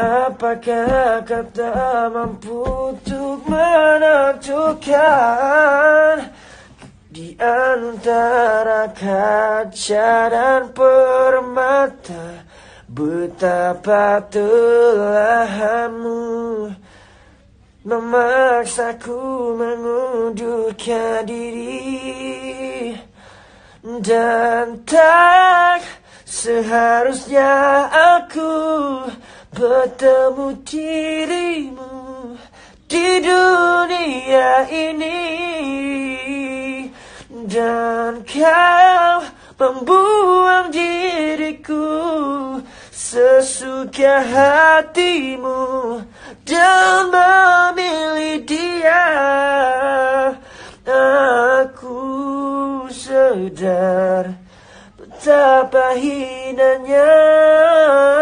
Apakah kata mampu untuk menentukan Di antara kaca dan permata Betapa telahanmu Memaksaku mengundurkan diri Dan tak seharusnya aku bertemu dirimu di dunia ini dan kau membuang diriku sesuka hatimu dan memilih dia aku sadar betapa hinanya